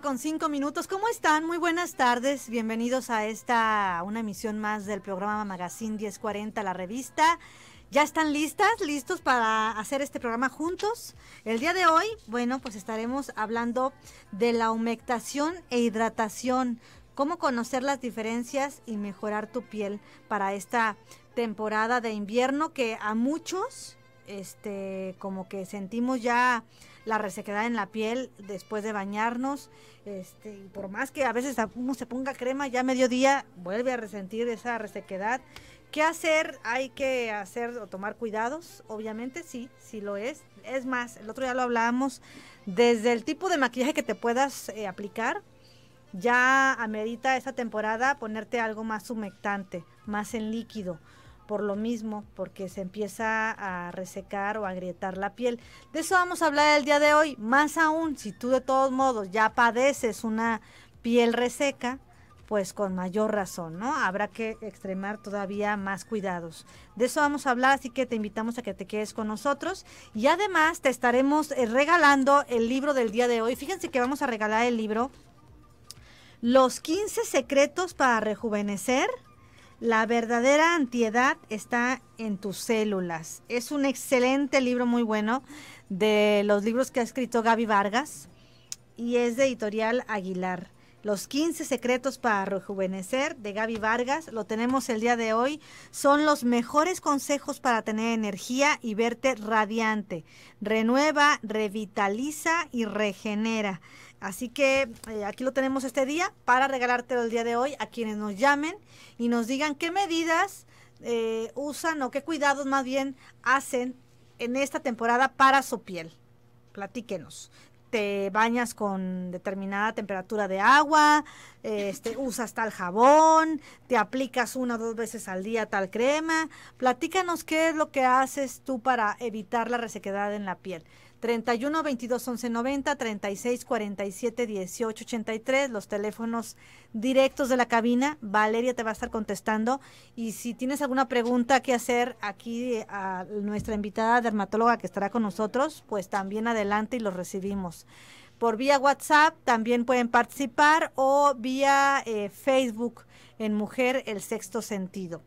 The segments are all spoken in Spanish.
con cinco minutos. ¿Cómo están? Muy buenas tardes. Bienvenidos a esta, una emisión más del programa Magazine 1040, la revista. ¿Ya están listas? ¿Listos para hacer este programa juntos? El día de hoy, bueno, pues estaremos hablando de la humectación e hidratación. Cómo conocer las diferencias y mejorar tu piel para esta temporada de invierno que a muchos, este, como que sentimos ya la resequedad en la piel después de bañarnos. Este, por más que a veces se ponga crema, ya a mediodía vuelve a resentir esa resequedad. ¿Qué hacer? Hay que hacer o tomar cuidados, obviamente, sí, sí lo es. Es más, el otro día lo hablábamos, desde el tipo de maquillaje que te puedas eh, aplicar, ya amerita esta temporada ponerte algo más humectante, más en líquido por lo mismo, porque se empieza a resecar o a agrietar la piel. De eso vamos a hablar el día de hoy, más aún si tú de todos modos ya padeces una piel reseca, pues con mayor razón, ¿no? Habrá que extremar todavía más cuidados. De eso vamos a hablar, así que te invitamos a que te quedes con nosotros. Y además te estaremos eh, regalando el libro del día de hoy. Fíjense que vamos a regalar el libro Los 15 secretos para rejuvenecer la verdadera antiedad está en tus células. Es un excelente libro, muy bueno, de los libros que ha escrito Gaby Vargas y es de editorial Aguilar. Los 15 secretos para rejuvenecer de Gaby Vargas, lo tenemos el día de hoy. Son los mejores consejos para tener energía y verte radiante. Renueva, revitaliza y regenera. Así que eh, aquí lo tenemos este día para regalártelo el día de hoy a quienes nos llamen y nos digan qué medidas eh, usan o qué cuidados más bien hacen en esta temporada para su piel. Platíquenos. Te bañas con determinada temperatura de agua, este, usas tal jabón, te aplicas una o dos veces al día tal crema. Platícanos qué es lo que haces tú para evitar la resequedad en la piel. 31 22 11 90 36 47 18 83 los teléfonos directos de la cabina Valeria te va a estar contestando y si tienes alguna pregunta que hacer aquí eh, a nuestra invitada dermatóloga que estará con nosotros pues también adelante y los recibimos por vía WhatsApp también pueden participar o vía eh, Facebook en Mujer el Sexto Sentido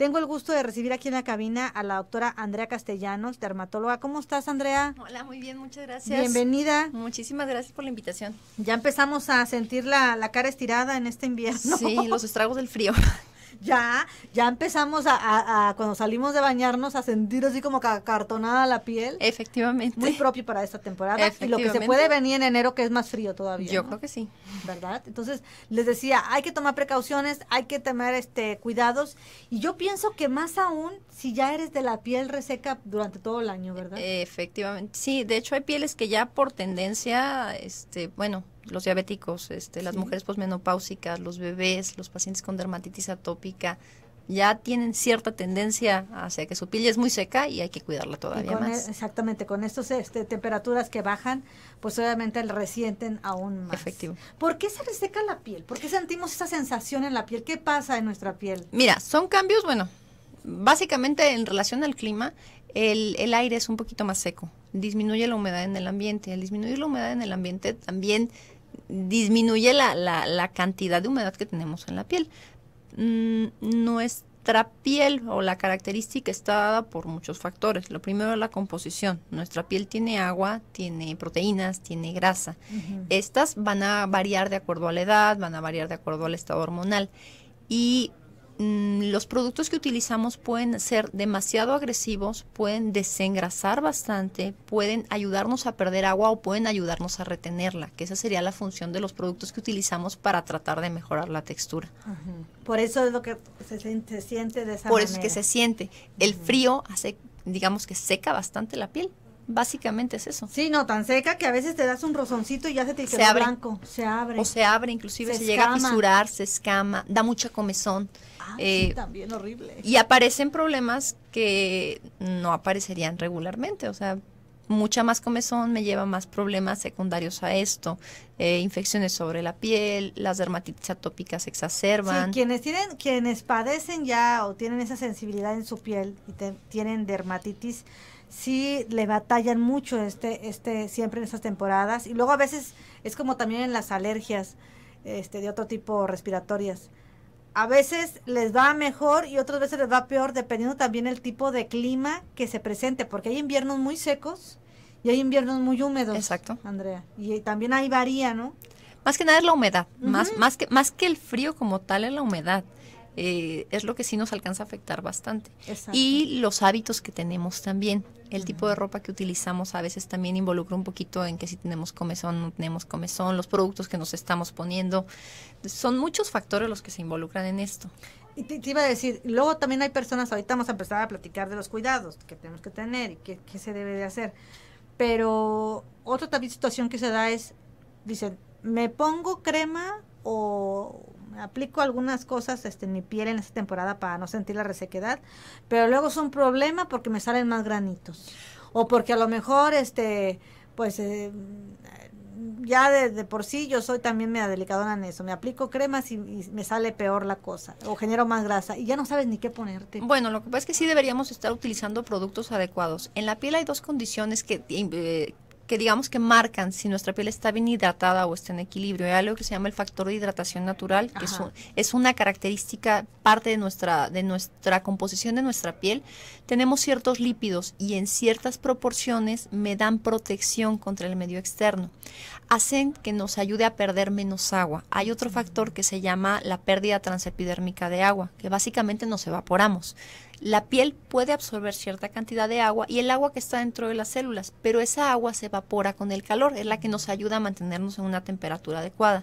tengo el gusto de recibir aquí en la cabina a la doctora Andrea Castellanos, dermatóloga. ¿Cómo estás, Andrea? Hola, muy bien, muchas gracias. Bienvenida. Muchísimas gracias por la invitación. Ya empezamos a sentir la, la cara estirada en este invierno. Sí, los estragos del frío. ya, ya empezamos a, cuando salimos de bañarnos a sentir así como cartonada la piel. Efectivamente. Muy propio para esta temporada. Y lo que se puede venir en enero que es más frío todavía. Yo creo que sí. ¿Verdad? Entonces, les decía, hay que tomar precauciones, hay que tener este cuidados. Y yo pienso que más aún si ya eres de la piel reseca durante todo el año, ¿verdad? Efectivamente. Sí, de hecho hay pieles que ya por tendencia, este, bueno, los diabéticos, este, las mujeres posmenopáusicas, los bebés, los pacientes con dermatitis atópica, ya tienen cierta tendencia hacia que su piel es muy seca y hay que cuidarla todavía más. E, exactamente, con estas este, temperaturas que bajan, pues obviamente resienten aún más. ¿Por qué se reseca la piel? ¿Por qué sentimos esa sensación en la piel? ¿Qué pasa en nuestra piel? Mira, son cambios, bueno, básicamente en relación al clima, el, aire es un poquito más seco, disminuye la humedad en el ambiente. Al disminuir la humedad en el ambiente también disminuye la, cantidad de humedad que tenemos en la piel. Mm, nuestra piel o la característica está dada por muchos factores. Lo primero es la composición. Nuestra piel tiene agua, tiene proteínas, tiene grasa. Estas van a variar de acuerdo a la edad, van a variar de acuerdo al estado hormonal. Y Mm, los productos que utilizamos pueden ser demasiado agresivos, pueden desengrasar bastante, pueden ayudarnos a perder agua o pueden ayudarnos a retenerla, que esa sería la función de los productos que utilizamos para tratar de mejorar la textura. Por eso es lo que se, siente, de esa Por eso es que se siente. El frío hace, digamos que seca bastante la piel. Básicamente es eso. Sí, no, tan seca que a veces te das un rozoncito y ya se te queda se blanco. Se abre. O se abre, inclusive se, llega a fisurar, se escama, da mucha comezón. Ah, eh, también horrible. Y aparecen problemas que no aparecerían regularmente, o sea, mucha más comezón me lleva más problemas secundarios a esto. Eh, infecciones sobre la piel, las dermatitis atópicas exacerban. quienes, tienen, quienes padecen ya o tienen esa sensibilidad en su piel y tienen dermatitis, sí le batallan mucho este, este, siempre en esas temporadas. Y luego a veces es como también en las alergias este, de otro tipo respiratorias a veces les va mejor y otras veces les va peor, dependiendo también el tipo de clima que se presente, porque hay inviernos muy secos y hay inviernos muy húmedos. Exacto. Andrea. Y también ahí varía, ¿no? Más que nada es la humedad, más, más, que, más que el frío como tal es la humedad. Eh, es lo que sí nos alcanza a afectar bastante. Y los hábitos que tenemos también. El tipo de ropa que utilizamos a veces también involucra un poquito en que si tenemos comezón, no tenemos comezón, los productos que nos estamos poniendo. Son muchos factores los que se involucran en esto. Y te, iba a decir, luego también hay personas, ahorita vamos a empezar a platicar de los cuidados que tenemos que tener y qué, se debe de hacer. Pero otra también situación que se da es, dicen, me pongo crema o, aplico algunas cosas este, en mi piel en esta temporada para no sentir la resequedad, pero luego es un problema porque me salen más granitos. O porque a lo mejor, este, pues, eh, ya de, por sí yo soy también media delicadona en eso. Me aplico cremas y, me sale peor la cosa o genero más grasa y ya no sabes ni qué ponerte. Bueno, lo que pasa es que sí deberíamos estar utilizando productos adecuados. En la piel hay dos condiciones que eh, que digamos que marcan si nuestra piel está bien hidratada o está en equilibrio. Hay algo que se llama el factor de hidratación natural, que es, una característica, parte de nuestra, de nuestra composición de nuestra piel. Tenemos ciertos lípidos y en ciertas proporciones me dan protección contra el medio externo. Hacen que nos ayude a perder menos agua. Hay otro factor que se llama la pérdida transepidérmica de agua, que básicamente nos evaporamos la piel puede absorber cierta cantidad de agua y el agua que está dentro de las células, pero esa agua se evapora con el calor, es la que nos ayuda a mantenernos en una temperatura adecuada.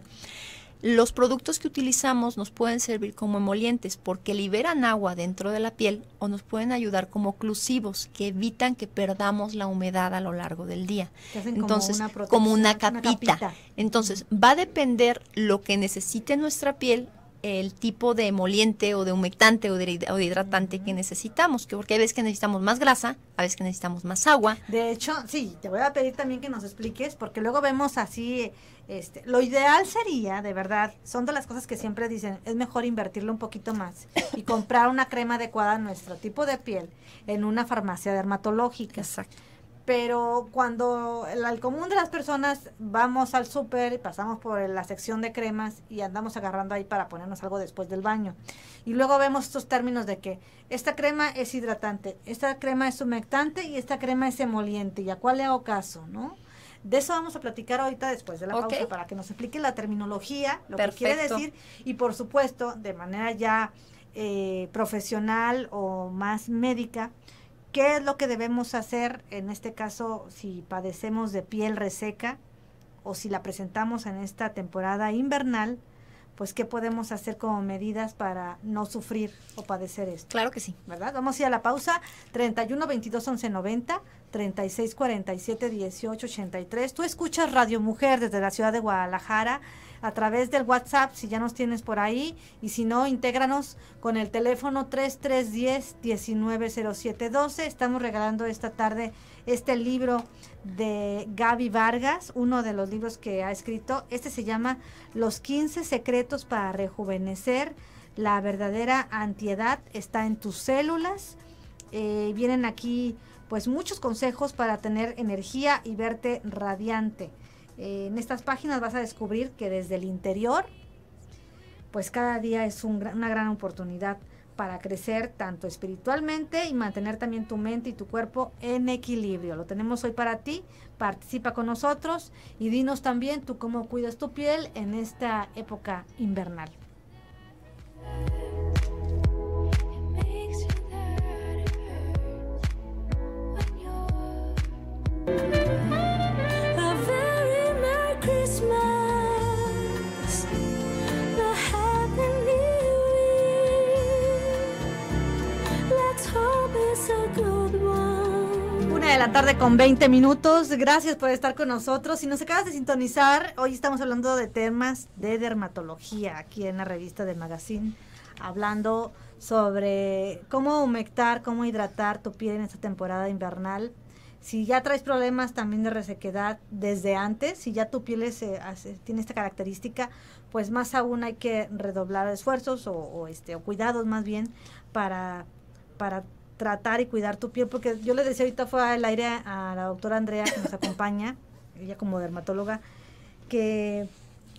Los productos que utilizamos nos pueden servir como emolientes porque liberan agua dentro de la piel o nos pueden ayudar como oclusivos que evitan que perdamos la humedad a lo largo del día. Entonces, como una, una capita. Entonces, va a depender lo que necesite nuestra piel el tipo de emoliente o de humectante o de, hidratante que necesitamos, que porque hay veces que necesitamos más grasa, a veces que necesitamos más agua. De hecho, sí, te voy a pedir también que nos expliques, porque luego vemos así, este, lo ideal sería, de verdad, son de las cosas que siempre dicen, es mejor invertirle un poquito más y comprar una crema adecuada a nuestro tipo de piel en una farmacia dermatológica. Exacto pero cuando el común de las personas vamos al súper, pasamos por la sección de cremas y andamos agarrando ahí para ponernos algo después del baño. Y luego vemos estos términos de que esta crema es hidratante, esta crema es humectante y esta crema es emoliente. ¿Y a cuál le hago caso, no? De eso vamos a platicar ahorita después de la pausa para que nos explique la terminología, lo que quiere decir y por supuesto de manera ya eh, profesional o más médica, ¿Qué es lo que debemos hacer en este caso si padecemos de piel reseca o si la presentamos en esta temporada invernal? pues qué podemos hacer como medidas para no sufrir o padecer esto. Claro que sí. ¿Verdad? Vamos a ir a la pausa. 31 22 11 90 36 47 18 83. Tú escuchas Radio Mujer desde la ciudad de Guadalajara a través del WhatsApp, si ya nos tienes por ahí, y si no, intégranos con el teléfono 3310 12 Estamos regalando esta tarde este libro de Gaby Vargas, uno de los libros que ha escrito. Este se llama Los 15 secretos para rejuvenecer. La verdadera antiedad está en tus células. Eh, vienen aquí pues muchos consejos para tener energía y verte radiante. Eh, en estas páginas vas a descubrir que desde el interior pues cada día es una gran oportunidad para crecer tanto espiritualmente y mantener también tu mente y tu cuerpo en equilibrio. Lo tenemos hoy para ti. Participa con nosotros y dinos también tú cómo cuidas tu piel en esta época invernal. la tarde con 20 minutos. Gracias por estar con nosotros. Si nos acabas de sintonizar, hoy estamos hablando de temas de dermatología aquí en la revista del Magazine, hablando sobre cómo humectar, cómo hidratar tu piel en esta temporada invernal. Si ya traes problemas también de resequedad desde antes, si ya tu piel eh, tiene esta característica, pues más aún hay que redoblar esfuerzos o, este, o cuidados más bien para, para tratar y cuidar tu piel, porque yo le decía ahorita fue al aire a la doctora Andrea que nos acompaña, ella como dermatóloga, que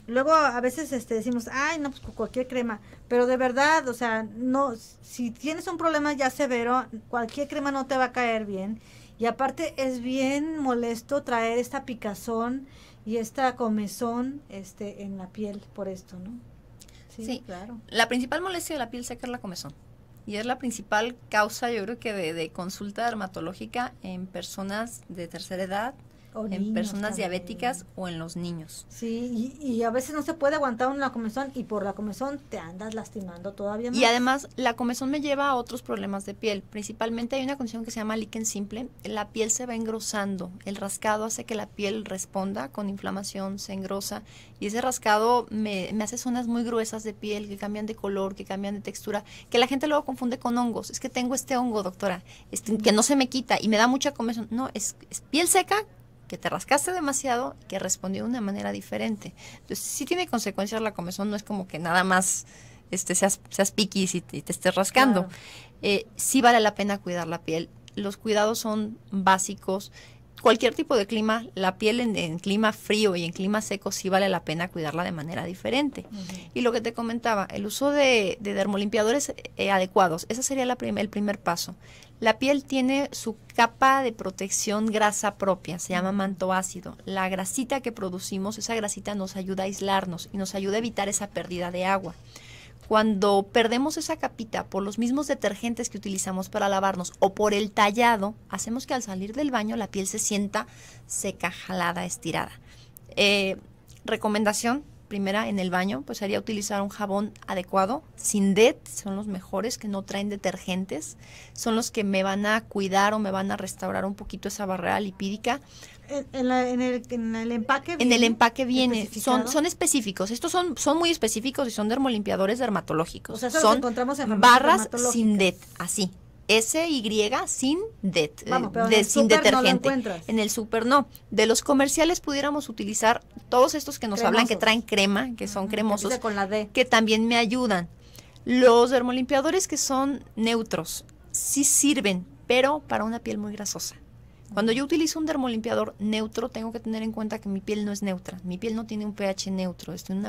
luego a veces este decimos, ay, no, pues cualquier crema, pero de verdad, o sea, no, si tienes un problema ya severo, cualquier crema no te va a caer bien. Y aparte es bien molesto traer esta picazón y esta comezón este, en la piel por esto, ¿no? Sí, claro. La principal molestia de la piel seca es la comezón y es la principal causa, yo creo que, de, de consulta dermatológica en personas de tercera edad en personas diabéticas o en los niños. Sí, y, a veces no se puede aguantar una comezón y por la comezón te andas lastimando todavía más. Y además la comezón me lleva a otros problemas de piel. Principalmente hay una condición que se llama liquen simple. La piel se va engrosando. El rascado hace que la piel responda con inflamación, se engrosa. Y ese rascado me, hace zonas muy gruesas de piel que cambian de color, que cambian de textura, que la gente luego confunde con hongos. Es que tengo este hongo, doctora, este, que no se me quita y me da mucha comezón. No, es piel seca que te rascaste demasiado y que respondió de una manera diferente. Entonces, sí tiene consecuencias la comezón, no es como que nada más este, seas, seas piquis y te, estés rascando. Eh, sí vale la pena cuidar la piel. Los cuidados son básicos. Cualquier tipo de clima, la piel en, clima frío y en clima seco sí vale la pena cuidarla de manera diferente. Y lo que te comentaba, el uso de, de dermolimpiadores eh, adecuados, ese sería la el primer paso. La piel tiene su capa de protección grasa propia, se llama manto ácido. La grasita que producimos, esa grasita nos ayuda a aislarnos y nos ayuda a evitar esa pérdida de agua. Cuando perdemos esa capita por los mismos detergentes que utilizamos para lavarnos o por el tallado, hacemos que al salir del baño la piel se sienta seca, jalada, estirada. Eh, recomendación, primera en el baño, pues sería utilizar un jabón adecuado. sin DET, son los mejores que no traen detergentes, son los que me van a cuidar o me van a restaurar un poquito esa barrera lipídica. En, el, empaque viene. En el empaque viene. Son, son específicos. Estos son, son muy específicos y son dermolimpiadores dermatológicos. O sea, son encontramos en barras DET, así, SY sin, eh, sin detergente. en el super no. De los comerciales pudiéramos utilizar todos estos que nos hablan que traen crema, que son cremosos, que también me ayudan. Los dermolimpiadores que son neutros sí sirven, pero para una piel muy grasosa. Cuando yo utilizo un dermolimpiador neutro, tengo que tener en cuenta que mi piel no es neutra. Mi piel no tiene un pH neutro, es tiene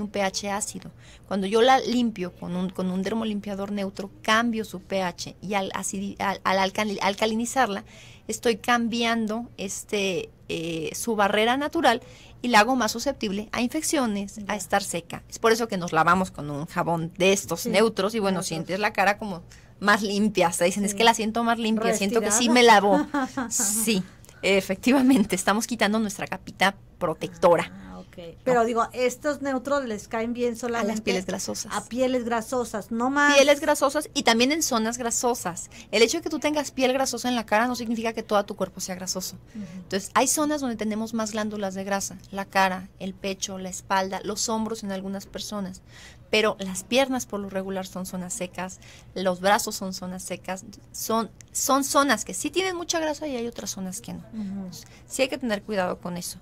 un pH ácido. Cuando yo la limpio con un, con un dermolimpiador neutro, cambio su pH y al, al, alcalinizarla, estoy cambiando este, eh, su barrera natural y la hago más susceptible a infecciones, a estar seca. Es por eso que nos lavamos con un jabón de estos neutros y bueno, sientes la cara como más limpias. dicen, es que la siento más limpia, siento que sí me lavo sí, efectivamente, estamos quitando nuestra capita protectora. Ah, Pero digo, estos neutros les caen bien solamente a las pieles grasosas. A pieles grasosas, no más. Pieles grasosas y también en zonas grasosas. El hecho de que tú tengas piel grasosa en la cara no significa que todo tu cuerpo sea grasoso. Entonces, hay zonas donde tenemos más glándulas de grasa, la cara, el pecho, la espalda, los hombros en algunas personas pero las piernas por lo regular son zonas secas, los brazos son zonas secas, son, son zonas que sí tienen mucha grasa y hay otras zonas que no. Sí hay que tener cuidado con eso.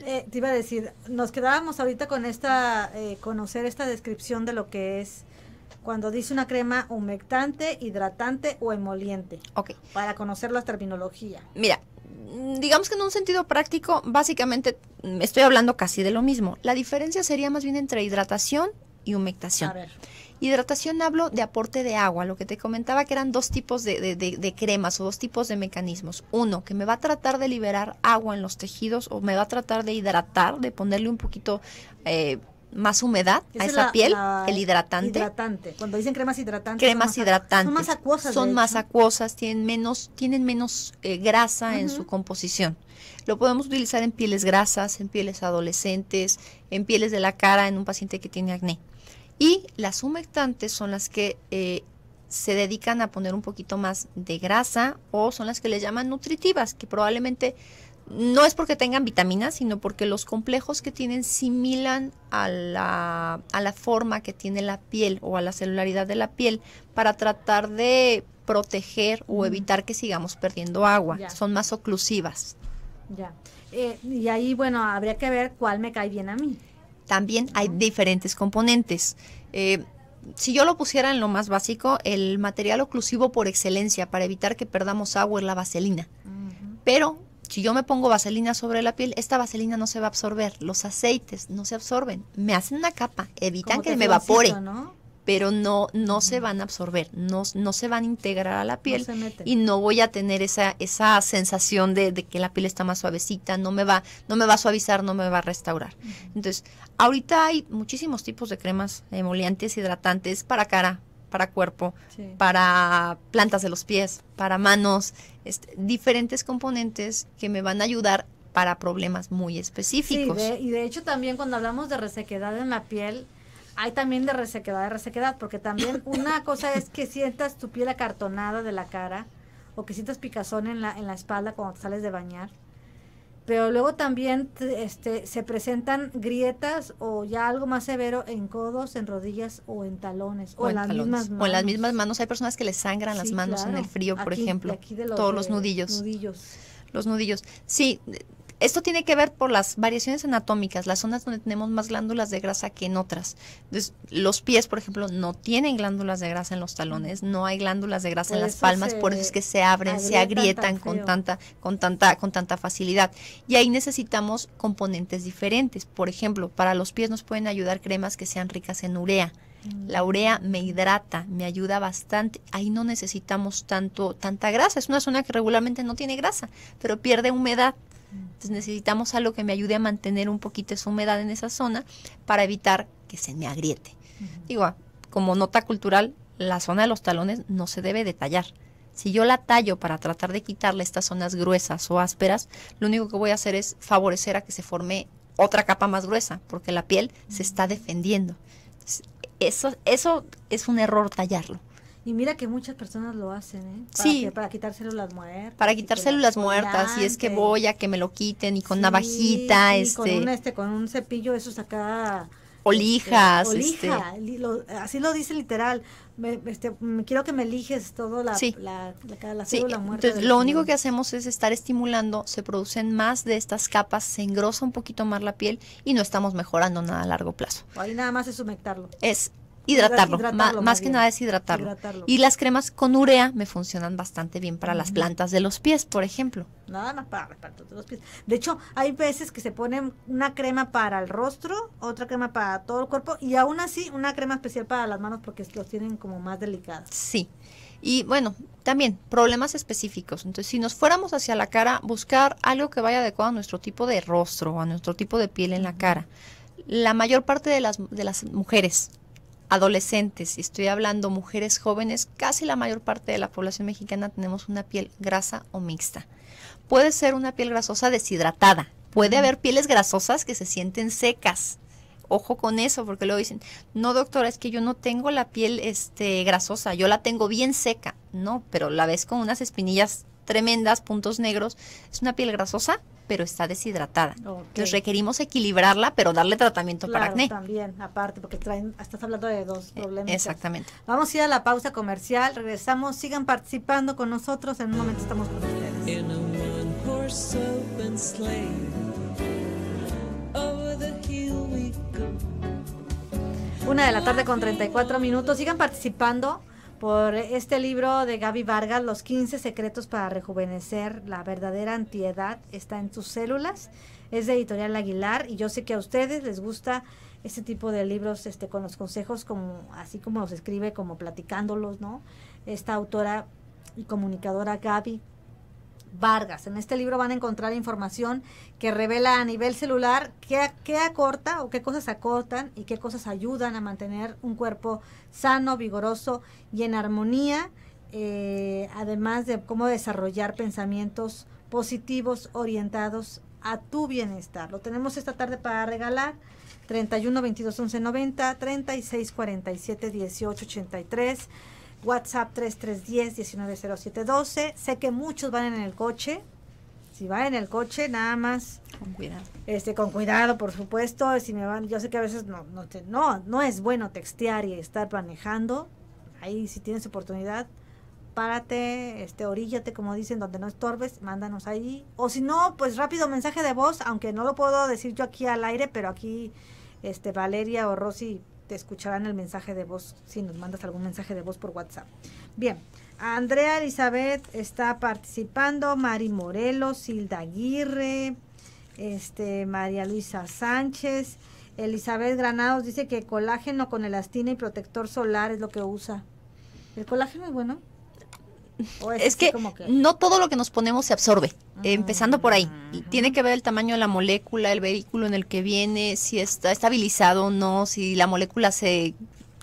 Eh, te iba a decir, nos quedábamos ahorita con esta, eh, conocer esta descripción de lo que es cuando dice una crema humectante, hidratante o emoliente. Ok. Para conocer la terminología. Mira, digamos que en un sentido práctico, básicamente mm, estoy hablando casi de lo mismo. La diferencia sería más bien entre hidratación y humectación. Hidratación hablo de aporte de agua, lo que te comentaba que eran dos tipos de, cremas o dos tipos de mecanismos. Uno, que me va a tratar de liberar agua en los tejidos o me va a tratar de hidratar, de ponerle un poquito eh, más humedad a esa piel, el hidratante. Cuando dicen cremas hidratantes. Cremas hidratantes. son más acuosas. Son más acuosas, tienen menos, tienen menos eh, grasa en su composición. Lo podemos utilizar en pieles grasas, en pieles adolescentes, en pieles de la cara, en un paciente que tiene acné. Y las humectantes son las que eh, se dedican a poner un poquito más de grasa o son las que le llaman nutritivas, que probablemente no es porque tengan vitaminas, sino porque los complejos que tienen similan a la, a la forma que tiene la piel o a la celularidad de la piel para tratar de proteger o evitar que sigamos perdiendo agua. Son más oclusivas. Ya. Eh, y ahí, bueno, habría que ver cuál me cae bien a mí. También hay diferentes componentes. Eh, si yo lo pusiera en lo más básico, el material oclusivo por excelencia para evitar que perdamos agua es la vaselina. Pero si yo me pongo vaselina sobre la piel, esta vaselina no se va a absorber, los aceites no se absorben, me hacen una capa, evitan que me evapore pero no, no se van a absorber, no, no se van a integrar a la piel y no voy a tener esa, esa sensación de, que la piel está más suavecita, no me va, no me va a suavizar, no me va a restaurar. Entonces, ahorita hay muchísimos tipos de cremas emolientes, hidratantes para cara, para cuerpo, para plantas de los pies, para manos, este, diferentes componentes que me van a ayudar para problemas muy específicos. y de hecho también cuando hablamos de resequedad en la piel, hay también de resequedad, de resequedad, porque también una cosa es que sientas tu piel acartonada de la cara o que sientas picazón en la, en la espalda cuando sales de bañar. Pero luego también este, se presentan grietas o ya algo más severo en codos, en rodillas o en talones. O, en, las mismas manos. O en las mismas manos. Hay personas que les sangran las manos en el frío, por ejemplo. Todos los nudillos. nudillos. Los nudillos. Sí, esto tiene que ver por las variaciones anatómicas, las zonas donde tenemos más glándulas de grasa que en otras. los pies, por ejemplo, no tienen glándulas de grasa en los talones, mm. no hay glándulas de grasa en las palmas, por eso es que se abren, se agrietan con tanta con tanta con tanta facilidad. Y ahí necesitamos componentes diferentes. Por ejemplo, para los pies nos pueden ayudar cremas que sean ricas en urea. Mm. La urea me hidrata, me ayuda bastante. Ahí no necesitamos tanto tanta grasa. Es una zona que regularmente no tiene grasa, pero pierde humedad. Entonces necesitamos algo que me ayude a mantener un poquito esa humedad en esa zona para evitar que se me agriete. Digo, como nota cultural, la zona de los talones no se debe de tallar. Si yo la tallo para tratar de quitarle estas zonas gruesas o ásperas, lo único que voy a hacer es favorecer a que se forme otra capa más gruesa, porque la piel se está defendiendo. eso, eso es un error tallarlo. Y mira que muchas personas lo hacen, ¿eh? Para sí. para quitar células muertas. Para quitar células muertas, y es que voy a que me lo quiten y con navajita, este. Con un, este, con un cepillo, eso saca. Olijas. Este, este así lo dice literal. Este, quiero que me eliges todo la, célula sí. Entonces, lo único que hacemos es estar estimulando, se producen más de estas capas, se engrosa un poquito más la piel y no estamos mejorando nada a largo plazo. Ahí nada más es humectarlo. Es hidratarlo, más que nada es hidratarlo. Y las cremas con urea me funcionan bastante bien para las plantas de los pies, por ejemplo. Nada más para las plantas de los pies. De hecho, hay veces que se ponen una crema para el rostro, otra crema para todo el cuerpo y aún así una crema especial para las manos porque los tienen como más delicadas. Sí. Y bueno, también problemas específicos. Entonces, si nos fuéramos hacia la cara, buscar algo que vaya adecuado a nuestro tipo de rostro, a nuestro tipo de piel en la cara. La mayor parte de las, de las mujeres adolescentes, estoy hablando mujeres jóvenes, casi la mayor parte de la población mexicana tenemos una piel grasa o mixta. Puede ser una piel grasosa deshidratada, puede haber pieles grasosas que se sienten secas. Ojo con eso, porque luego dicen, no doctora, es que yo no tengo la piel este, grasosa, yo la tengo bien seca. No, pero la ves con unas espinillas tremendas, puntos negros. Es una piel grasosa pero está deshidratada. Entonces requerimos equilibrarla, pero darle tratamiento para acné. También, aparte, porque estás hablando de dos eh, problemas. Exactamente. Vamos a ir a la pausa comercial, regresamos, sigan participando con nosotros, en un momento estamos con ustedes. Una de la tarde con 34 minutos, sigan participando por este libro de Gaby Vargas, Los 15 secretos para rejuvenecer la verdadera antiedad está en tus células. Es de Editorial Aguilar y yo sé que a ustedes les gusta este tipo de libros este con los consejos como así como los escribe, como platicándolos, ¿no? Esta autora y comunicadora Gaby Vargas. En este libro van a encontrar información que revela a nivel celular qué, qué acorta o qué cosas acortan y qué cosas ayudan a mantener un cuerpo sano, vigoroso y en armonía, eh, además de cómo desarrollar pensamientos positivos orientados a tu bienestar. Lo tenemos esta tarde para regalar. 31 22 11 90 36 47 18 83 WhatsApp 3310-190712. Sé que muchos van en el coche. Si va en el coche, nada más. Con cuidado. Este, con cuidado, por supuesto. Si me van, yo sé que a veces no, no, no, no es bueno textear y estar manejando. Ahí si tienes oportunidad, párate, este, oríllate, como dicen, donde no estorbes, mándanos ahí. O si no, pues rápido mensaje de voz, aunque no lo puedo decir yo aquí al aire, pero aquí este, Valeria o Rosy te escucharán el mensaje de voz, si nos mandas algún mensaje de voz por WhatsApp. Bien, Andrea Elizabeth está participando, Mari Morelos, Silda Aguirre, este, María Luisa Sánchez, Elizabeth Granados dice que colágeno con elastina y protector solar es lo que usa. ¿El colágeno es bueno? es, que, no todo lo que nos ponemos se absorbe, empezando por ahí. Tiene que ver el tamaño de la molécula, el vehículo en el que viene, si está estabilizado o no, si la molécula se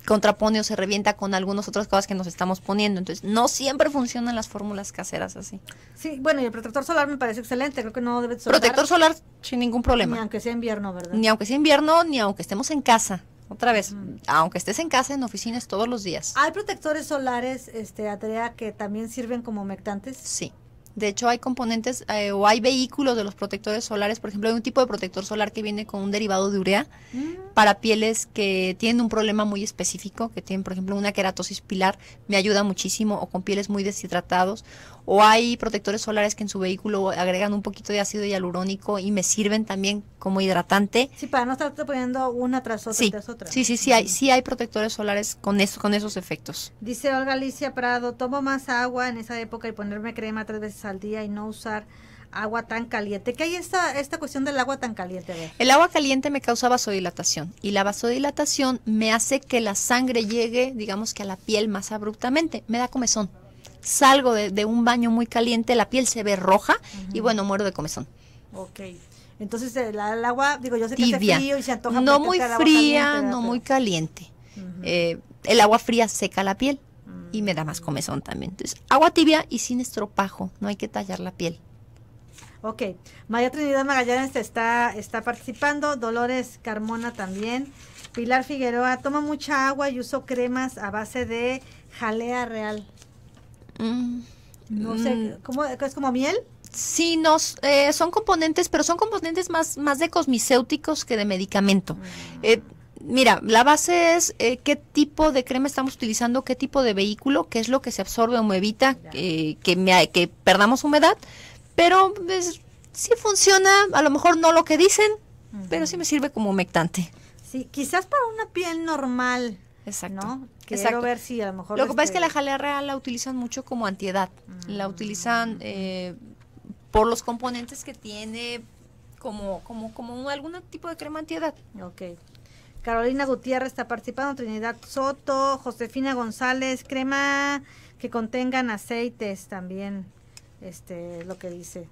contrapone o se revienta con algunas otras cosas que nos estamos poniendo. Entonces, no siempre funcionan las fórmulas caseras así. Sí, bueno, y el protector solar me parece excelente, creo que no debe ser. Protector solar sin ningún problema. Ni aunque sea invierno, ¿verdad? Ni aunque sea invierno, ni aunque estemos en casa. Otra vez, aunque estés en casa, en oficinas todos los días. ¿Hay protectores solares, este, Andrea, que también sirven como humectantes? Sí. De hecho, hay componentes eh, o hay vehículos de los protectores solares. Por ejemplo, hay un tipo de protector solar que viene con un derivado de urea mm. para pieles que tienen un problema muy específico, que tienen, por ejemplo, una queratosis pilar, me ayuda muchísimo, o con pieles muy deshidratados, o hay protectores solares que en su vehículo agregan un poquito de ácido hialurónico y me sirven también como hidratante. Sí, para no estar poniendo una tras otra sí, Sí, sí, sí hay, sí hay protectores solares con eso, con esos efectos. Dice Olga Alicia Prado, tomo más agua en esa época y ponerme crema tres veces al día y no usar agua tan caliente. ¿Qué hay esta, esta cuestión del agua tan caliente? El agua caliente me causa vasodilatación y la vasodilatación me hace que la sangre llegue, digamos que a la piel más abruptamente. Me da comezón salgo de, un baño muy caliente, la piel se ve roja y bueno, muero de comezón. Ok. Entonces eh, el, agua, digo, yo sé que es frío y se antoja. No muy fría, no muy caliente. Eh, el agua fría seca la piel y me da más mm. comezón también. Entonces, agua tibia y sin estropajo, no hay que tallar la piel. Ok, María Trinidad Magallanes está, está participando, Dolores Carmona también, Pilar Figueroa, toma mucha agua y uso cremas a base de jalea real no sé, mm. ¿cómo, ¿es como miel? Sí, nos, eh, son componentes, pero son componentes más, más de cosmicéuticos que de medicamento. Mm. Eh, mira, la base es eh, qué tipo de crema estamos utilizando, qué tipo de vehículo, qué es lo que se absorbe o evita que, me, que perdamos humedad, pero pues, sí funciona, a lo mejor no lo que dicen, pero sí me sirve como humectante. Sí, quizás para una piel normal. Exacto. ¿no? Quiero ver si a lo mejor... Lo que pasa es que la este jalea real la utilizan mucho como antiedad. La mm. utilizan eh, por los componentes que tiene como, como, como algún tipo de crema antiedad. Ok. Carolina Gutiérrez está participando, Trinidad Soto, Josefina González, crema que contengan aceites también, este, lo que dice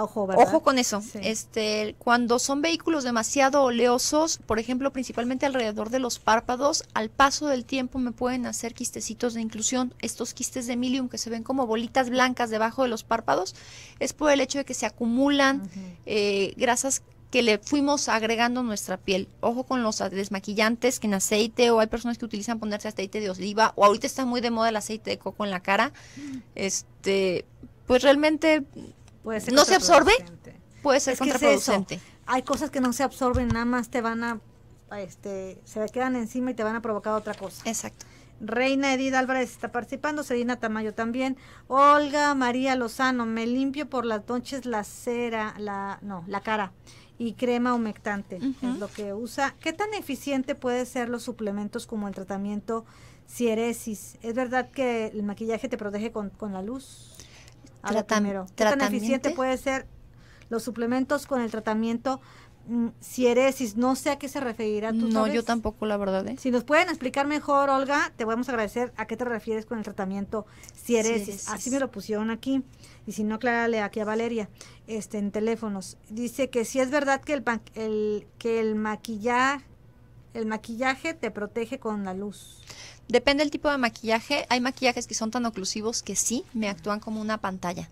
ojo, con eso. Este, cuando son vehículos demasiado oleosos, por ejemplo, principalmente alrededor de los párpados, al paso del tiempo me pueden hacer quistecitos de inclusión. Estos quistes de milium que se ven como bolitas blancas debajo de los párpados, es por el hecho de que se acumulan eh, grasas que le fuimos agregando nuestra piel. Ojo con los desmaquillantes que en aceite o hay personas que utilizan ponerse aceite de oliva o ahorita está muy de moda el aceite de coco en la cara. Mm. Este, pues realmente no se absorbe puede ser es contraproducente hay cosas que no se absorben nada más te van a, este se quedan encima y te van a provocar otra cosa exacto Reina Edith Álvarez está participando, Serena Tamayo también, Olga María Lozano, me limpio por las noches la cera, la no, la cara y crema humectante, es lo que usa. ¿Qué tan eficiente puede ser los suplementos como el tratamiento Cieresis? ¿Es verdad que el maquillaje te protege con, con la luz? A tan eficiente puede ser los suplementos con el tratamiento cieresis, mm, no sé a qué se referirá tú. No, yo tampoco, la verdad. ¿eh? Si nos pueden explicar mejor, Olga, te vamos a agradecer a qué te refieres con el tratamiento cieresis? Así me lo pusieron aquí. Y si no, aclárale aquí a Valeria, este, en teléfonos. Dice que si es verdad que el, el, que el maquillar el maquillaje te protege con la luz. Depende del tipo de maquillaje. Hay maquillajes que son tan oclusivos que sí me actúan como una pantalla.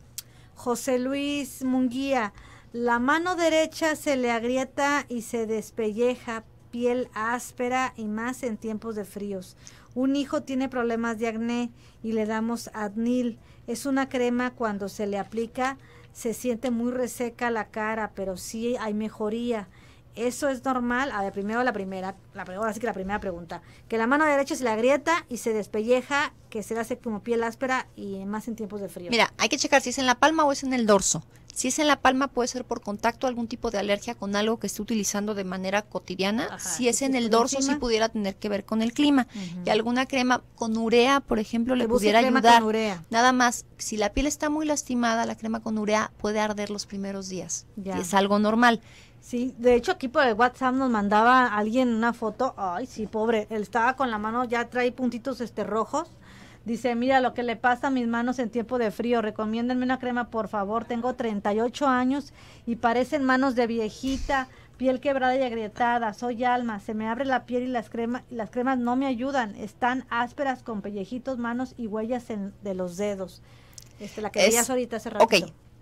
José Luis Munguía, la mano derecha se le agrieta y se despelleja, piel áspera y más en tiempos de fríos. Un hijo tiene problemas de acné y le damos adnil. Es una crema cuando se le aplica se siente muy reseca la cara, pero sí hay mejoría. Eso es normal. A ver, primero la primera, la, primera, así que la primera pregunta. Que la mano derecha se la agrieta y se despelleja, que se le hace como piel áspera y más en tiempos de frío. Mira, hay que checar si es en la palma o es en el dorso. Si es en la palma puede ser por contacto algún tipo de alergia con algo que esté utilizando de manera cotidiana. si es en el dorso si sí pudiera tener que ver con el clima. Y alguna crema con urea, por ejemplo, le pudiera ayudar. urea? Nada más, si la piel está muy lastimada, la crema con urea puede arder los primeros días. Ya. es algo normal. Sí, de hecho aquí por el WhatsApp nos mandaba alguien una foto. Ay, sí, pobre, él estaba con la mano, ya trae puntitos este rojos. Dice, mira lo que le pasa a mis manos en tiempo de frío, recomiéndenme una crema, por favor. Tengo 38 años y parecen manos de viejita, piel quebrada y agrietada. Soy alma, se me abre la piel y las, cremas, las cremas no me ayudan. Están ásperas con pellejitos, manos y huellas de los dedos. Este, la que veías ahorita hace rato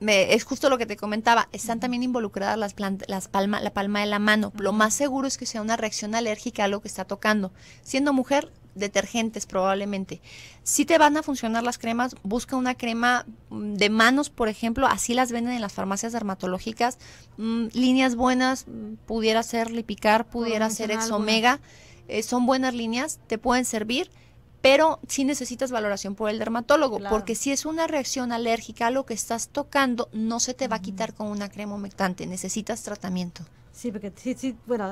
es justo lo que te comentaba, están también involucradas las, las palma, la palma de la mano. Lo más seguro es que sea una reacción alérgica a lo que está tocando. Siendo mujer, detergentes probablemente. Si te van a funcionar las cremas, busca una crema mm, de manos, por ejemplo, así las venden en las farmacias dermatológicas. Mm, líneas buenas, mm, pudiera ser Lipicar, pudiera ser Exomega, eh, son buenas líneas, te pueden servir pero sí necesitas valoración por el dermatólogo, porque si es una reacción alérgica a lo que estás tocando, no se te va a quitar con una crema humectante, necesitas tratamiento. Sí, porque sí, bueno,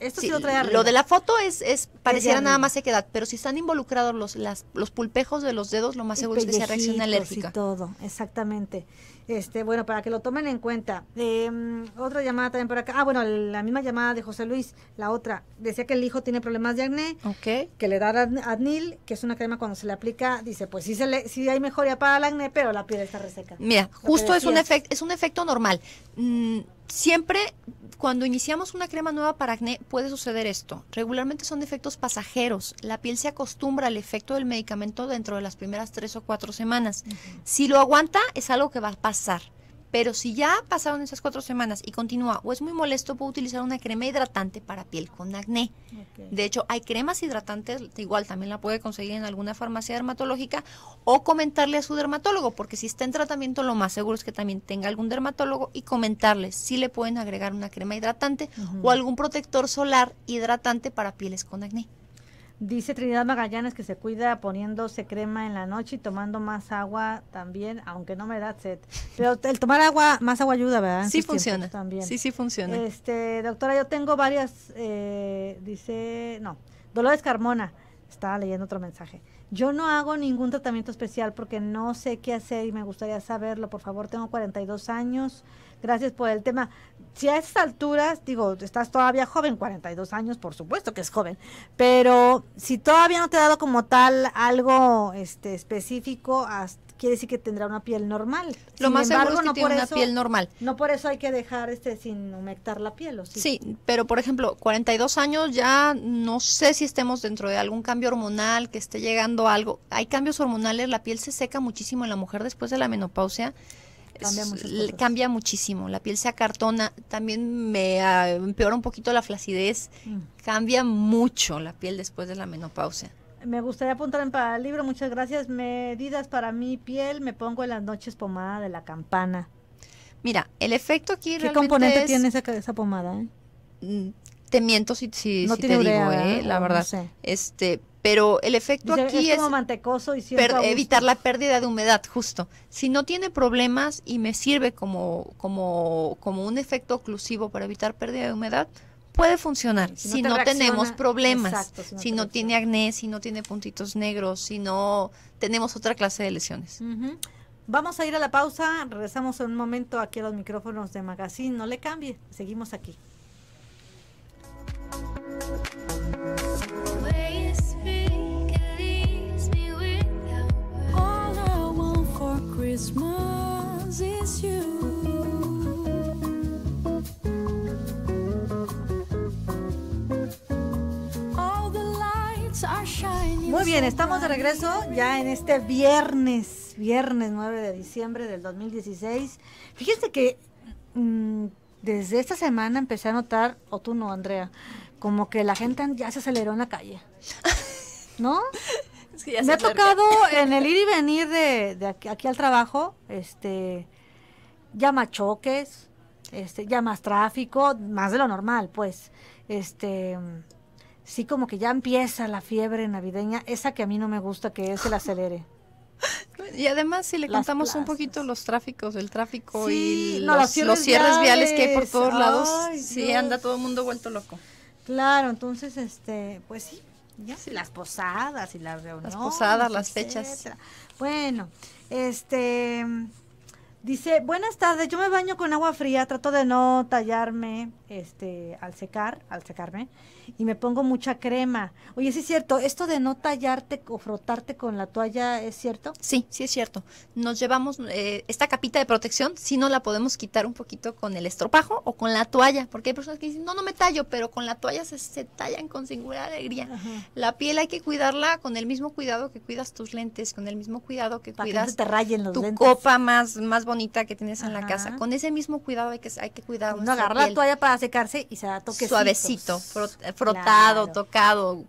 esto sí, lo Lo de la foto es, es pareciera nada más sequedad, pero si están involucrados los, las, los pulpejos de los dedos, lo más seguro es que sea reacción alérgica. Y todo, exactamente. Este, bueno, para que lo tomen en cuenta. Em, otra llamada también por acá. Ah, bueno, la misma llamada de José Luis, la otra. Decía que el hijo tiene problemas de acné, okay. que le da Adnil, que es una crema cuando se le aplica, dice, pues sí, se le, sí hay mejoría para el acné, pero la piel está reseca. Mira, justo es un, efecto es un efecto normal. Mm, siempre cuando iniciamos una crema nueva para acné puede suceder esto. Regularmente son efectos pasajeros. La piel se acostumbra al efecto del medicamento dentro de las primeras tres o cuatro semanas. Si lo aguanta, es algo que va a pasar pero si ya pasaron esas cuatro semanas y continúa o es muy molesto, puedo utilizar una crema hidratante para piel con acné. De hecho, hay cremas hidratantes, igual también la puede conseguir en alguna farmacia dermatológica o comentarle a su dermatólogo, porque si está en tratamiento, lo más seguro es que también tenga algún dermatólogo y comentarle si le pueden agregar una crema hidratante o algún protector solar hidratante para pieles con acné. Dice Trinidad Magallanes que se cuida poniéndose crema en la noche y tomando más agua también, aunque no me da sed. Pero el tomar agua, más agua ayuda, ¿verdad? sí funciona. También. Sí, sí funciona. Este, doctora, yo tengo varias, eh, dice, no, Dolores Carmona, estaba leyendo otro mensaje. Yo no hago ningún tratamiento especial porque no sé qué hacer y me gustaría saberlo. Por favor, tengo 42 años Gracias por el tema. Si a estas alturas, digo, estás todavía joven, 42 años, por supuesto que es joven, pero si todavía no te ha dado como tal algo este específico, quiere decir que tendrá una piel normal. Lo más embargo, seguro no por una piel normal. No por eso hay que dejar este sin humectar la piel, sí? Sí, pero por ejemplo, 42 años ya no sé si estemos dentro de algún cambio hormonal, que esté llegando algo. Hay cambios hormonales, la piel se seca muchísimo en la mujer después de la menopausia Cambia, muchísimo. La piel se acartona, también me ah, empeora un poquito la flacidez. Mm. Cambia mucho la piel después de la menopausia. Me gustaría apuntar en para el libro, muchas gracias. Medidas para mi piel, me pongo en las noches pomada de la campana. Mira, el efecto aquí ¿Qué componente tiene esa, pomada? Eh? Mm, te miento si, no te digo, eh, la verdad. Este, pero el efecto aquí es, evitar la pérdida de humedad, justo. Si no tiene problemas y me sirve como, como, un efecto oclusivo para evitar pérdida de humedad, puede funcionar si, no, tenemos problemas, si no, tiene acné, si no tiene puntitos negros, si no tenemos otra clase de lesiones. Vamos a ir a la pausa, regresamos en un momento aquí a los micrófonos de Magazine, no le cambie, seguimos aquí. Muy bien, estamos de regreso ya en este viernes, viernes 9 de diciembre del 2016. Fíjense que mm, desde esta semana empecé a notar, o tú no, Andrea, como que la gente ya se aceleró en la calle. ¿No? me ha tocado en el ir y venir de, aquí, al trabajo, este, ya más choques, este, ya más tráfico, más de lo normal, pues, este, sí como que ya empieza la fiebre navideña, esa que a mí no me gusta, que es el acelere. Y además, si le contamos un poquito los tráficos, el tráfico y los, cierres, viales, que hay por todos lados, sí anda todo el mundo vuelto loco. Claro, entonces, este, pues sí, ¿Ya? las posadas y las reuniones. Las posadas, las fechas. Bueno, este dice, buenas tardes, yo me baño con agua fría, trato de no tallarme, este, al secar, al secarme y me pongo mucha crema. Oye, sí es cierto, esto de no tallarte o frotarte con la toalla, ¿es cierto? Sí, sí es cierto. Nos llevamos eh, esta capita de protección, si no la podemos quitar un poquito con el estropajo o con la toalla, porque hay personas que dicen, no, no me tallo, pero con la toalla se, tallan con singular alegría. La piel hay que cuidarla con el mismo cuidado que cuidas tus lentes, con el mismo cuidado que cuidas te rayen tu copa más, más bonita que tienes en la casa. Con ese mismo cuidado hay que, hay que cuidar. No agarrar la toalla para secarse y se da toque Suavecito, frotado, tocado,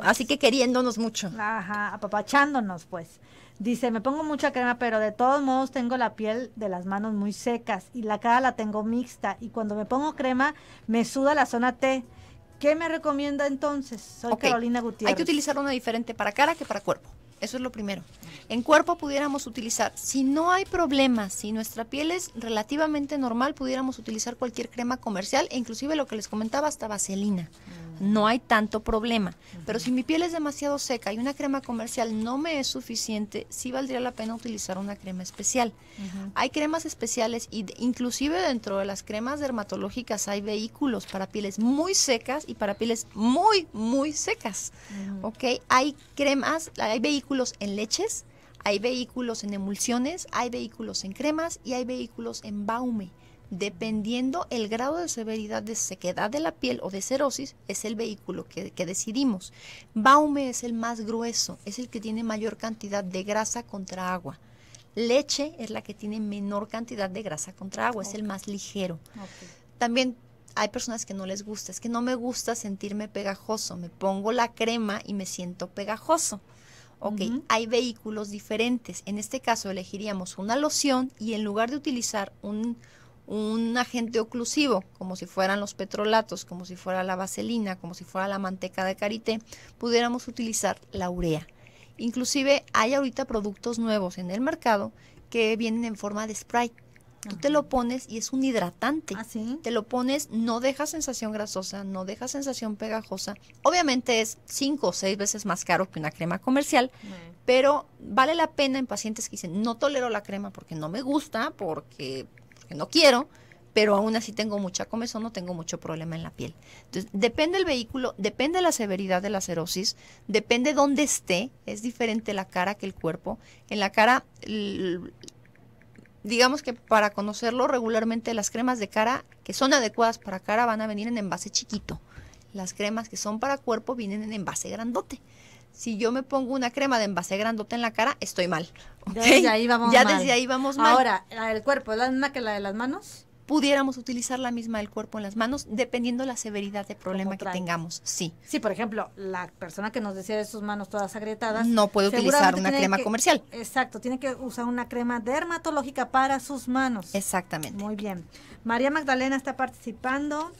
así que queriéndonos mucho. Ajá, apapachándonos pues. Dice, me pongo mucha crema, pero de todos modos tengo la piel de las manos muy secas y la cara la tengo mixta y cuando me pongo crema me suda la zona T. ¿Qué me recomienda entonces? Soy Carolina Gutiérrez. Hay que utilizar una diferente para cara que para cuerpo. Eso es lo primero. En cuerpo pudiéramos utilizar, si no hay problemas, si nuestra piel es relativamente normal, pudiéramos utilizar cualquier crema comercial e inclusive lo que les comentaba hasta vaselina no hay tanto problema. Pero si mi piel es demasiado seca y una crema comercial no me es suficiente, sí valdría la pena utilizar una crema especial. Hay cremas especiales y e inclusive dentro de las cremas dermatológicas hay vehículos para pieles muy secas y para pieles muy muy secas. Hay cremas, hay vehículos en leches, hay vehículos en emulsiones, hay vehículos en cremas y hay vehículos en baume dependiendo el grado de severidad de sequedad de la piel o de cerosis, es el vehículo que, decidimos. Baume es el más grueso, es el que tiene mayor cantidad de grasa contra agua. Leche es la que tiene menor cantidad de grasa contra agua, es el más ligero. También hay personas que no les gusta, es que no me gusta sentirme pegajoso, me pongo la crema y me siento pegajoso. Ok, hay vehículos diferentes. En este caso elegiríamos una loción y en lugar de utilizar un, un agente oclusivo, como si fueran los petrolatos, como si fuera la vaselina, como si fuera la manteca de karité, pudiéramos utilizar la urea. Inclusive hay ahorita productos nuevos en el mercado que vienen en forma de spray. Tú te lo pones y es un hidratante. ¿Ah, te lo pones, no deja sensación grasosa, no deja sensación pegajosa. Obviamente es cinco o seis veces más caro que una crema comercial, mm. pero vale la pena en pacientes que dicen, no tolero la crema porque no me gusta, porque que no quiero, pero aún así tengo mucha comezón no tengo mucho problema en la piel. Entonces, depende el vehículo, depende la severidad de la cirosis, depende dónde esté, es diferente la cara que el cuerpo. En la cara, digamos que para conocerlo regularmente, las cremas de cara que son adecuadas para cara van a venir en envase chiquito. Las cremas que son para cuerpo vienen en envase grandote si yo me pongo una crema de envase grandote en la cara, estoy mal. ahí vamos ya desde ahí vamos mal. Ahora, la del cuerpo, ¿es la misma que la de las manos? Pudiéramos utilizar la misma del cuerpo en las manos, dependiendo la severidad de problema que tengamos. Sí. Sí, por ejemplo, la persona que nos decía de sus manos todas agrietadas. No puede utilizar una crema comercial. Exacto, tiene que usar una crema dermatológica para sus manos. Exactamente. Muy bien. María Magdalena está participando.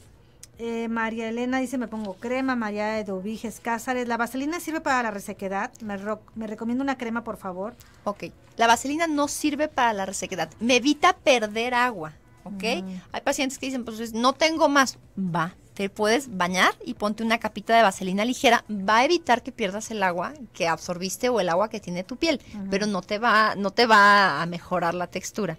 Eh, María Elena dice, me pongo crema. María de Cázares. ¿La vaselina sirve para la resequedad? Me, recomiendo una crema, por favor. Ok. La vaselina no sirve para la resequedad. Me evita perder agua. ¿Ok? Mm. Hay pacientes que dicen, pues, pues no tengo más. Va. Te puedes bañar y ponte una capita de vaselina ligera. Va a evitar que pierdas el agua que absorbiste o el agua que tiene tu piel, pero no te, va, no te va a mejorar la textura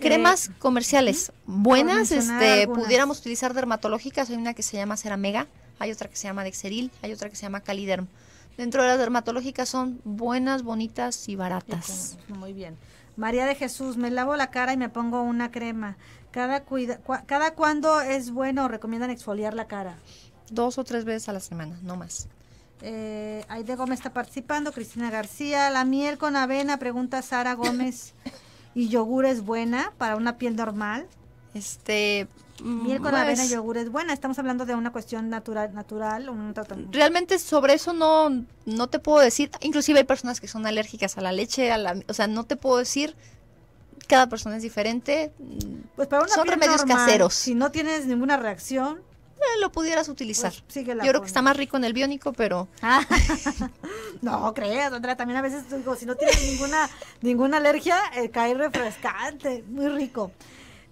cremas eh, comerciales buenas, este, pudiéramos utilizar dermatológicas, hay una que se llama Ceramega, hay otra que se llama Dexeril, hay otra que se llama Caliderm. Dentro de las dermatológicas son buenas, bonitas y baratas. muy bien. María de Jesús, me lavo la cara y me pongo una crema. Cada, cuida, cada cuándo es bueno recomiendan exfoliar la cara? Dos o tres veces a la semana, no más. Eh, Aide Gómez está participando, Cristina García, la miel con avena, pregunta Sara Gómez. ¿Y yogur es buena para una piel normal? Este, mm, Miel con avena y pues, yogur es buena. Estamos hablando de una cuestión natural, natural. Un Realmente sobre eso no, no te puedo decir. Inclusive hay personas que son alérgicas a la leche, a la, o sea, no te puedo decir. Cada persona es diferente. Pues para son remedios caseros. Si no tienes ninguna reacción, eh, lo pudieras utilizar. Pues, Yo creo que está más rico en el biónico, pero. Ah. no creas, Andrea. También a veces digo, si no tienes ninguna, ninguna alergia, eh, cae refrescante, muy rico.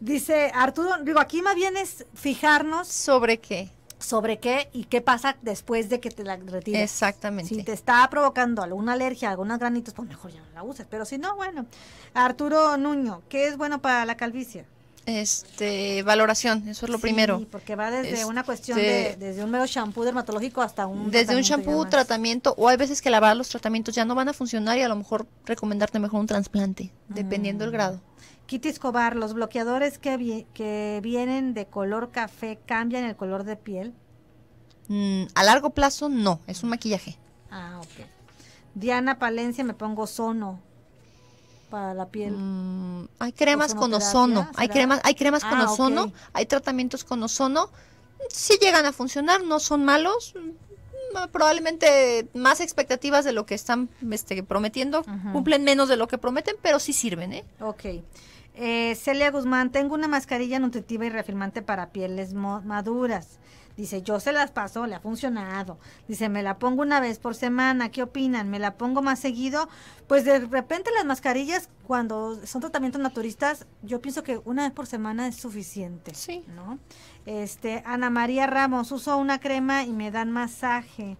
Dice Arturo, digo, aquí más bien es fijarnos. ¿Sobre qué? Sobre qué y qué pasa después de que te la retires. Exactamente. Si te está provocando alguna alergia, algunas granitos, pues mejor ya no la uses. Pero si no, bueno. Arturo Nuño, ¿qué es bueno para la calvicie? este valoración eso es lo sí, primero porque va desde una cuestión de este, desde un mero shampoo dermatológico hasta un desde un shampoo tratamiento o hay veces que lavar los tratamientos ya no van a funcionar y a lo mejor recomendarte mejor un trasplante dependiendo del mm. grado Kitty Escobar los bloqueadores que que vienen de color café cambian el color de piel mm, a largo plazo no es un maquillaje ah ok Diana Palencia me pongo sono la piel? Mm, hay cremas con ah, ozono, hay cremas, hay cremas con ozono, hay tratamientos con ozono. Sí llegan a funcionar, no son malos, mm, mm, probablemente más expectativas de lo que están este, prometiendo, cumplen menos de lo que prometen, pero sí sirven, ¿eh? Ok. Eh, Celia Guzmán, tengo una mascarilla nutritiva y reafirmante para pieles maduras. Dice, yo se las paso, le ha funcionado. Dice, me la pongo una vez por semana, ¿qué opinan? ¿Me la pongo más seguido? Pues de repente las mascarillas, cuando son tratamientos naturistas, yo pienso que una vez por semana es suficiente. Sí. ¿No? Este, Ana María Ramos, uso una crema y me dan masaje.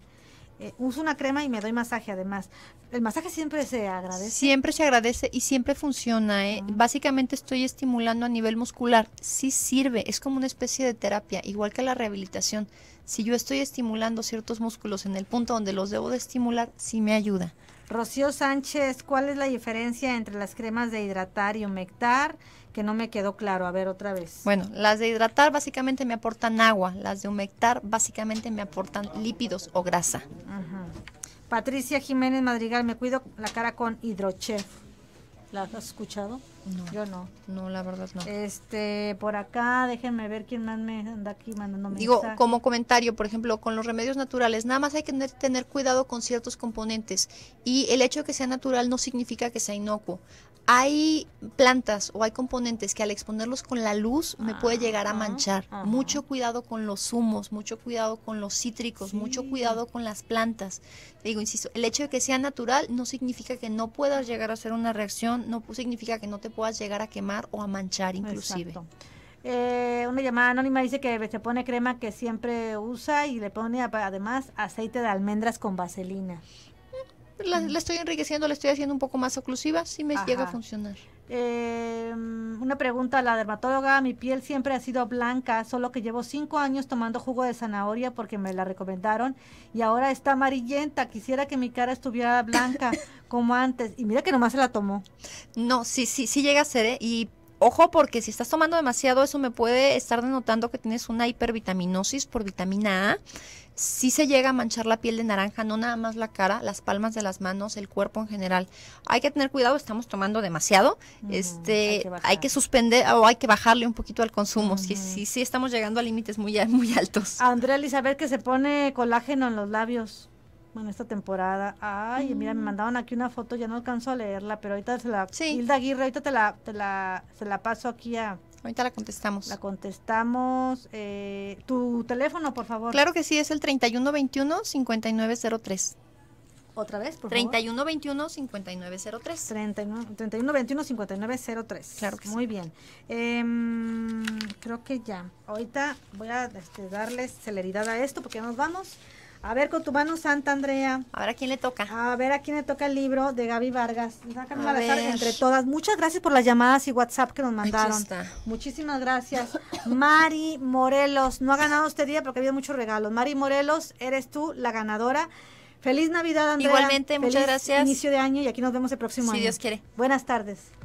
Eh, uso una crema y me doy masaje además. El masaje siempre se agradece. Siempre se agradece y siempre funciona. ¿eh? Ah. Básicamente estoy estimulando a nivel muscular. Sí sirve, es como una especie de terapia, igual que la rehabilitación. Si yo estoy estimulando ciertos músculos en el punto donde los debo de estimular, sí me ayuda. Rocío Sánchez, ¿cuál es la diferencia entre las cremas de hidratar y humectar? que no me quedó claro. A ver, otra vez. Bueno, las de hidratar básicamente me aportan agua, las de humectar básicamente me aportan lípidos o grasa. Patricia Jiménez Madrigal, me cuido la cara con hidrochef. ¿La has escuchado? No, yo no. No, la verdad no. Este, por acá, déjenme ver quién más me anda aquí mandando Digo, como comentario, por ejemplo, con los remedios naturales, nada más hay que tener, cuidado con ciertos componentes y el hecho de que sea natural no significa que sea inocuo. Hay plantas o hay componentes que al exponerlos con la luz me puede llegar a ah, manchar. mucho cuidado con los zumos, mucho cuidado con los cítricos, mucho cuidado con las plantas. Digo, insisto, el hecho de que sea natural no significa que no puedas llegar a hacer una reacción, no significa que no te puedas llegar a quemar o a manchar inclusive. Eh, una llamada anónima dice que se pone crema que siempre usa y le pone además aceite de almendras con vaselina. Mm, la, estoy enriqueciendo, le estoy haciendo un poco más oclusiva, si me llega a funcionar. Em, una pregunta a la dermatóloga. Mi piel siempre ha sido blanca, solo que llevo cinco años tomando jugo de zanahoria porque me la recomendaron y ahora está amarillenta. Quisiera que mi cara estuviera blanca como antes. Y mira que nomás se la tomó. No, sí, sí, sí llega a ser. ¿eh? Y Ojo porque si estás tomando demasiado eso me puede estar denotando que tienes una hipervitaminosis por vitamina A. Si se llega a manchar la piel de naranja, no nada más la cara, las palmas de las manos, el cuerpo en general. Hay que tener cuidado, estamos tomando demasiado. este, hay que, suspender o hay que bajarle un poquito al consumo. Si Sí, sí, estamos llegando a límites muy, muy altos. Andrea Elizabeth que se pone colágeno en los labios bueno, esta temporada. Ay, mira, me mm. mandaron aquí una foto, ya no alcanzo a leerla, pero ahorita se la... Hilda Aguirre, ahorita te la, se la paso aquí a... Ahorita la contestamos. La contestamos. Eh, tu teléfono, por favor. Claro que sí, es el 3121-5903. Otra vez, por 3121 5903. 3121 5903. Claro que Muy bien. Em, creo que ya. Ahorita voy a este, darles celeridad a esto porque ya nos vamos. A ver, con tu mano santa, Andrea. A ver a quién le toca. A ver a quién le toca el libro de Gaby Vargas. Sácame a la entre todas. Muchas gracias por las llamadas y WhatsApp que nos mandaron. Muchísimas gracias. Mari Morelos, no ha ganado este día porque había muchos regalos. Mari Morelos, eres tú la ganadora. Feliz Navidad, Andrea. Igualmente, muchas gracias. Inicio de año y aquí nos vemos el próximo año. Si Dios quiere. Buenas tardes.